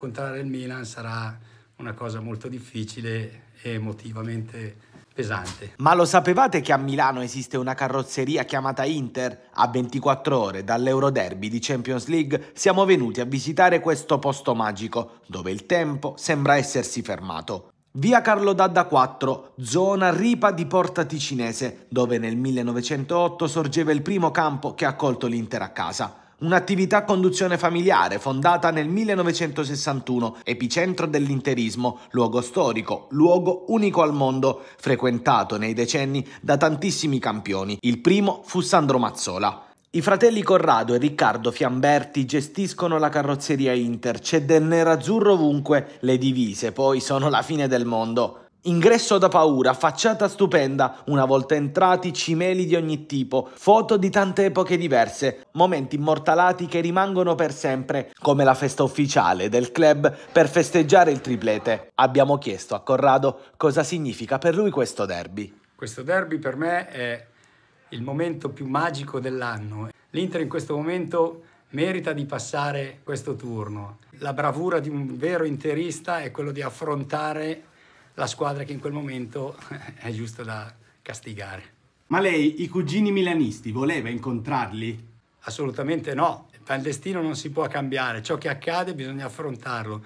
incontrare il Milan sarà una cosa molto difficile e emotivamente pesante. Ma lo sapevate che a Milano esiste una carrozzeria chiamata Inter? A 24 ore dall'Euroderby di Champions League siamo venuti a visitare questo posto magico, dove il tempo sembra essersi fermato. Via Carlo Dadda 4, zona ripa di Porta Ticinese, dove nel 1908 sorgeva il primo campo che ha accolto l'Inter a casa un'attività conduzione familiare fondata nel 1961, epicentro dell'interismo, luogo storico, luogo unico al mondo, frequentato nei decenni da tantissimi campioni. Il primo fu Sandro Mazzola. I fratelli Corrado e Riccardo Fiamberti gestiscono la carrozzeria Inter, c'è del nero azzurro ovunque, le divise poi sono la fine del mondo. Ingresso da paura, facciata stupenda, una volta entrati cimeli di ogni tipo, foto di tante epoche diverse, momenti immortalati che rimangono per sempre, come la festa ufficiale del club per festeggiare il triplete. Abbiamo chiesto a Corrado cosa significa per lui questo derby. Questo derby per me è il momento più magico dell'anno. L'Inter in questo momento merita di passare questo turno. La bravura di un vero interista è quello di affrontare la squadra che in quel momento è giusto da castigare. Ma lei i cugini milanisti voleva incontrarli? Assolutamente no. Il destino non si può cambiare, ciò che accade bisogna affrontarlo.